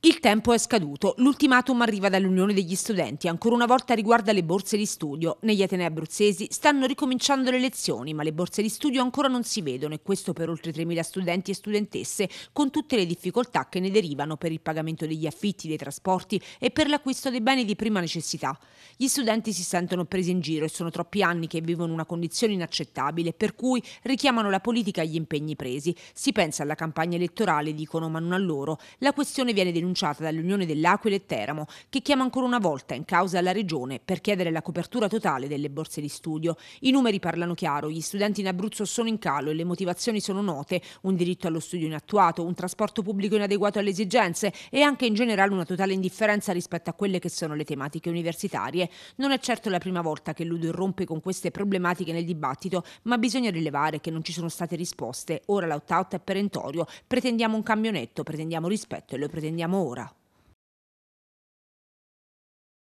Il tempo è scaduto, l'ultimatum arriva dall'Unione degli Studenti, ancora una volta riguarda le borse di studio. Negli Atenei abruzzesi stanno ricominciando le lezioni, ma le borse di studio ancora non si vedono e questo per oltre 3.000 studenti e studentesse, con tutte le difficoltà che ne derivano per il pagamento degli affitti, dei trasporti e per l'acquisto dei beni di prima necessità. Gli studenti si sentono presi in giro e sono troppi anni che vivono una condizione inaccettabile, per cui richiamano la politica agli impegni presi. Si pensa alla campagna elettorale, dicono, ma non a loro. La questione viene denunciata denunciata dall'Unione dell'Aquila e Teramo, che chiama ancora una volta in causa la Regione per chiedere la copertura totale delle borse di studio. I numeri parlano chiaro, gli studenti in Abruzzo sono in calo e le motivazioni sono note, un diritto allo studio inattuato, un trasporto pubblico inadeguato alle esigenze e anche in generale una totale indifferenza rispetto a quelle che sono le tematiche universitarie. Non è certo la prima volta che Ludo irrompe con queste problematiche nel dibattito, ma bisogna rilevare che non ci sono state risposte. Ora l'out-out è perentorio, pretendiamo un cambio netto, pretendiamo rispetto e lo pretendiamo ora.